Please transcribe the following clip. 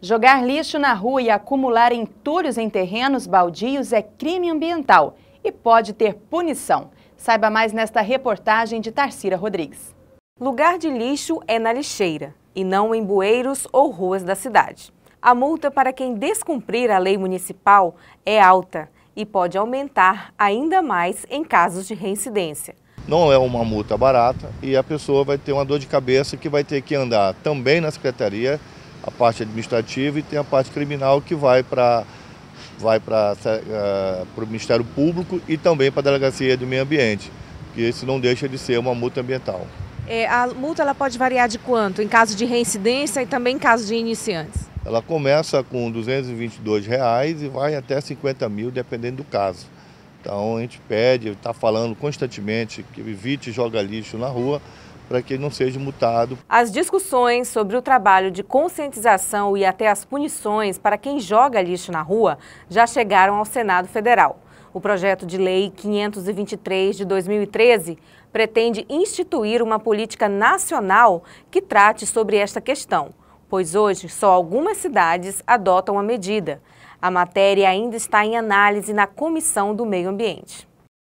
Jogar lixo na rua e acumular entulhos em terrenos baldios é crime ambiental e pode ter punição. Saiba mais nesta reportagem de Tarcira Rodrigues. Lugar de lixo é na lixeira e não em bueiros ou ruas da cidade. A multa para quem descumprir a lei municipal é alta e pode aumentar ainda mais em casos de reincidência. Não é uma multa barata e a pessoa vai ter uma dor de cabeça que vai ter que andar também na secretaria a parte administrativa e tem a parte criminal que vai para vai para uh, é, o Ministério Público e também para a Delegacia do Meio Ambiente, que isso não deixa de ser uma multa ambiental. É, a multa ela pode variar de quanto? Em caso de reincidência e também em caso de iniciantes? Ela começa com R$ 222,00 reais e vai até 50 mil, dependendo do caso. Então a gente pede, está falando constantemente que evite jogar lixo na rua, para que ele não seja mutado. As discussões sobre o trabalho de conscientização e até as punições para quem joga lixo na rua já chegaram ao Senado Federal. O projeto de lei 523 de 2013 pretende instituir uma política nacional que trate sobre esta questão, pois hoje só algumas cidades adotam a medida. A matéria ainda está em análise na Comissão do Meio Ambiente.